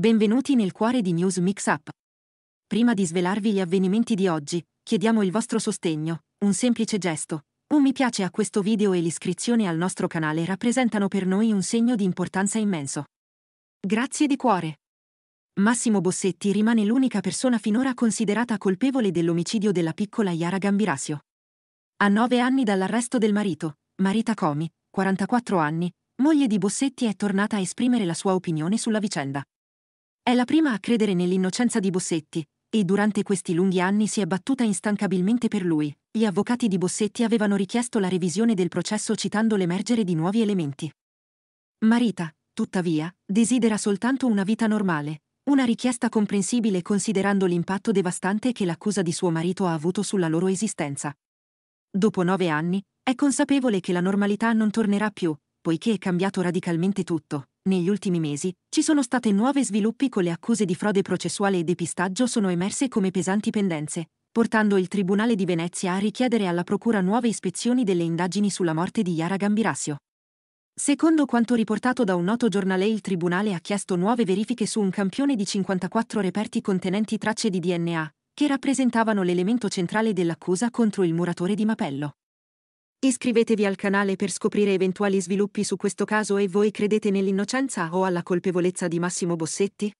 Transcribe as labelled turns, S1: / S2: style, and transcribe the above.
S1: Benvenuti nel cuore di News Mix Up. Prima di svelarvi gli avvenimenti di oggi, chiediamo il vostro sostegno, un semplice gesto. Un mi piace a questo video e l'iscrizione al nostro canale rappresentano per noi un segno di importanza immenso. Grazie di cuore. Massimo Bossetti rimane l'unica persona finora considerata colpevole dell'omicidio della piccola Yara Gambirasio. A nove anni dall'arresto del marito, Marita Comi, 44 anni, moglie di Bossetti è tornata a esprimere la sua opinione sulla vicenda. È la prima a credere nell'innocenza di Bossetti, e durante questi lunghi anni si è battuta instancabilmente per lui. Gli avvocati di Bossetti avevano richiesto la revisione del processo citando l'emergere di nuovi elementi. Marita, tuttavia, desidera soltanto una vita normale, una richiesta comprensibile considerando l'impatto devastante che l'accusa di suo marito ha avuto sulla loro esistenza. Dopo nove anni, è consapevole che la normalità non tornerà più, poiché è cambiato radicalmente tutto. Negli ultimi mesi ci sono state nuove sviluppi con le accuse di frode processuale e depistaggio sono emerse come pesanti pendenze, portando il Tribunale di Venezia a richiedere alla Procura nuove ispezioni delle indagini sulla morte di Yara Gambirassio. Secondo quanto riportato da un noto giornale il Tribunale ha chiesto nuove verifiche su un campione di 54 reperti contenenti tracce di DNA, che rappresentavano l'elemento centrale dell'accusa contro il muratore di Mapello. Iscrivetevi al canale per scoprire eventuali sviluppi su questo caso e voi credete nell'innocenza o alla colpevolezza di Massimo Bossetti?